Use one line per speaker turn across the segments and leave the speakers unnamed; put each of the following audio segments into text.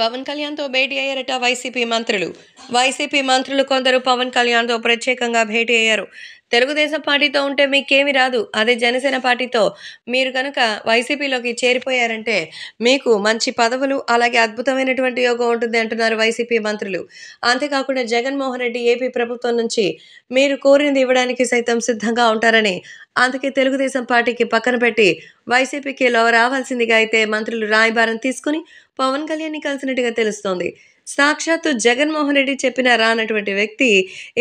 పవన్ కళ్యాణ్తో భేటీ అయ్యారట వైసీపీ మంత్రులు వైసీపీ మంత్రులు కొందరు పవన్ కళ్యాణ్తో ప్రత్యేకంగా భేటీ అయ్యారు తెలుగుదేశం పార్టీతో ఉంటే మీకేమి రాదు అదే జనసేన పార్టీతో మీరు కనుక వైసీపీలోకి చేరిపోయారంటే మీకు మంచి పదవులు అలాగే అద్భుతమైనటువంటి యోగం ఉంటుంది అంటున్నారు వైసీపీ మంత్రులు అంతేకాకుండా జగన్మోహన్ రెడ్డి ఏపీ ప్రభుత్వం నుంచి మీరు కోరినది ఇవ్వడానికి సైతం సిద్ధంగా ఉంటారని అందుకే తెలుగుదేశం పార్టీకి పక్కన పెట్టి వైసీపీకిలో రావాల్సిందిగా అయితే మంత్రులు రాయబారం తీసుకుని పవన్ కళ్యాణ్ని కలిసినట్టుగా తెలుస్తోంది సాక్షాత్తు జగన్మోహన్ రెడ్డి చెప్పిన రానటువంటి వ్యక్తి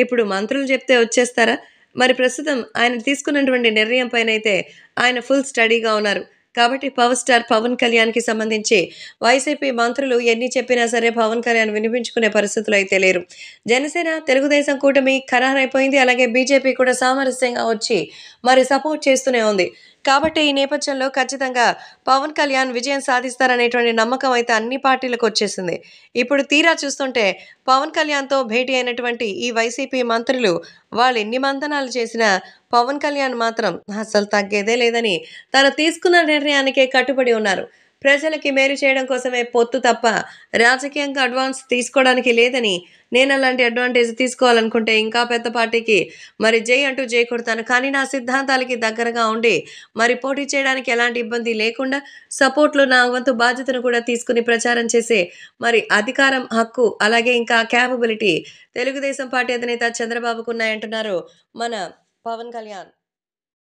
ఇప్పుడు మంత్రులు చెప్తే వచ్చేస్తారా మరి ప్రస్తుతం ఆయన తీసుకున్నటువంటి నిర్ణయం పైన అయితే ఆయన ఫుల్ స్టడీగా ఉన్నారు కాబట్టి పవర్ స్టార్ పవన్ కళ్యాణ్కి సంబంధించి వైసీపీ మంత్రులు ఎన్ని చెప్పినా సరే పవన్ కళ్యాణ్ వినిపించుకునే పరిస్థితులు అయితే లేరు జనసేన తెలుగుదేశం కూటమి ఖరారైపోయింది అలాగే బీజేపీ కూడా సామరస్యంగా వచ్చి మరి సపోర్ట్ చేస్తూనే ఉంది కాబట్టి ఈ నేపథ్యంలో ఖచ్చితంగా పవన్ కళ్యాణ్ విజయం సాధిస్తారనేటువంటి నమ్మకం అయితే అన్ని పార్టీలకు వచ్చేసింది ఇప్పుడు తీరా చూస్తుంటే పవన్ కళ్యాణ్తో భేటీ అయినటువంటి ఈ వైసీపీ మంత్రులు వాళ్ళు ఎన్ని మంతనాలు చేసినా పవన్ కళ్యాణ్ మాత్రం అసలు తగ్గేదే లేదని తను తీసుకున్న నిర్ణయానికే కట్టుబడి ఉన్నారు ప్రజలకి మేలు చేయడం కోసమే పొత్తు తప్ప రాజకీయంగా అడ్వాన్స్ తీసుకోవడానికి లేదని నేను అలాంటి అడ్వాంటేజ్ తీసుకోవాలనుకుంటే ఇంకా పెద్ద పార్టీకి మరి జై అంటూ జై కొడతాను కానీ నా సిద్ధాంతాలకి దగ్గరగా ఉండి మరి పోటీ చేయడానికి ఎలాంటి ఇబ్బంది లేకుండా సపోర్ట్లో నా వంతు బాధ్యతను కూడా తీసుకుని ప్రచారం చేసే మరి అధికారం హక్కు అలాగే ఇంకా క్యాపబిలిటీ తెలుగుదేశం పార్టీ అధినేత చంద్రబాబుకు ఉన్నాయంటున్నారు మన పవన్ కళ్యాణ్